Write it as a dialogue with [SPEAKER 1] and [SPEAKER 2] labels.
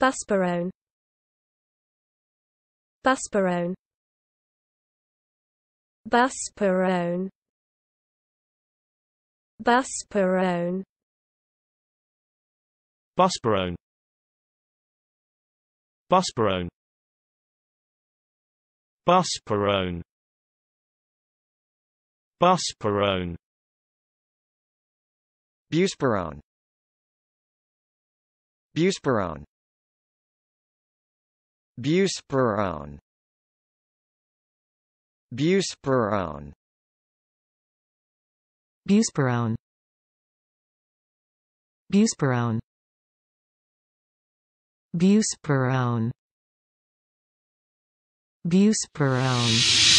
[SPEAKER 1] Busbarone Busbarone Busbarone Busbarone Busbarone Busbarone Busbarone Busbarone Buspirone Buspirone Buspirone Buspirone Buspirone Buspirone
[SPEAKER 2] Buspirone